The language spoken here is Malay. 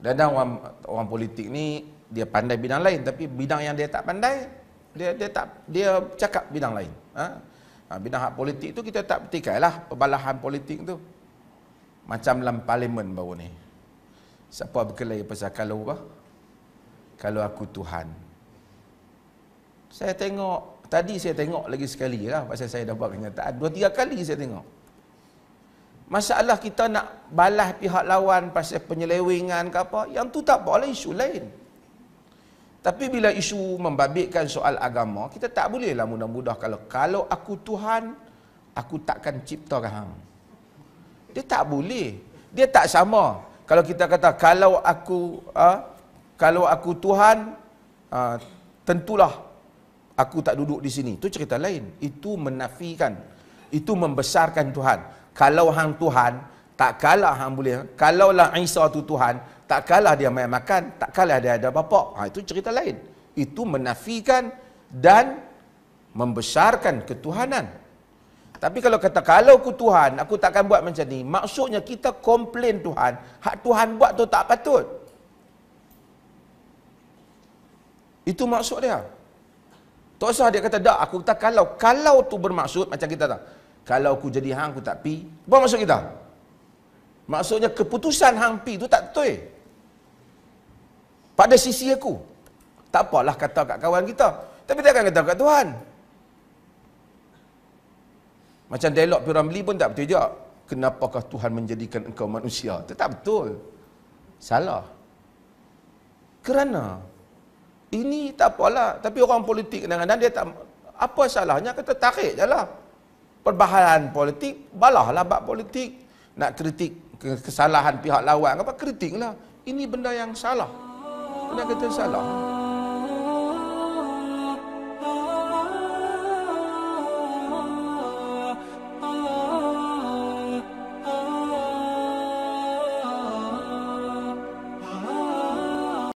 Kadang orang, orang politik ni dia pandai bidang lain tapi bidang yang dia tak pandai dia dia tak dia cakap bidang lain. Ha? ha bidang hak politik tu kita tak petikailah lah perbalahan politik tu. Macam dalam parlimen baru ni. Siapa berkelahi pasal kalau apa? Kalau aku Tuhan. Saya tengok tadi saya tengok lagi sekali lah pasal saya dah buat kenyataan. Dua tiga kali saya tengok masalah kita nak balas pihak lawan pasal penyelewengan ke apa, yang tu tak boleh isu lain. Tapi bila isu membabitkan soal agama, kita tak bolehlah mudah-mudah kalau kalau aku Tuhan, aku takkan cipta hang. Dia tak boleh. Dia tak sama. Kalau kita kata kalau aku uh, kalau aku Tuhan, uh, tentulah aku tak duduk di sini. Itu cerita lain. Itu menafikan. Itu membesarkan Tuhan kalau hang Tuhan, tak kalah hang boleh. lah Isa tu Tuhan, tak kalah dia main makan, tak kalah dia ada bapa. Ha, itu cerita lain. Itu menafikan dan membesarkan ketuhanan. Tapi kalau kata, kalau aku Tuhan, aku takkan buat macam ni. Maksudnya kita komplain Tuhan, hak Tuhan buat tu tak patut. Itu maksud dia. Tak usah dia kata, tak, aku kata kalau. Kalau tu bermaksud, macam kita tahu kalau aku jadi hang aku tak pi apa maksud kita maksudnya keputusan hang pi tu tak betul pada sisi aku tak apalah kata kat kawan kita tapi dia akan kata kat Tuhan macam dialog Piram Beli pun tak betul juga. Kenapakah Tuhan menjadikan engkau manusia? Itu tak betul. Salah. Kerana ini tak apalah. Tapi orang politik dengan dia tak... Apa salahnya? Kata tarik je lah perbahalan politik, balahlah bab politik. Nak kritik kesalahan pihak lawan apa kritiklah. Ini benda yang salah. Benda kita salah. Benda kita salah.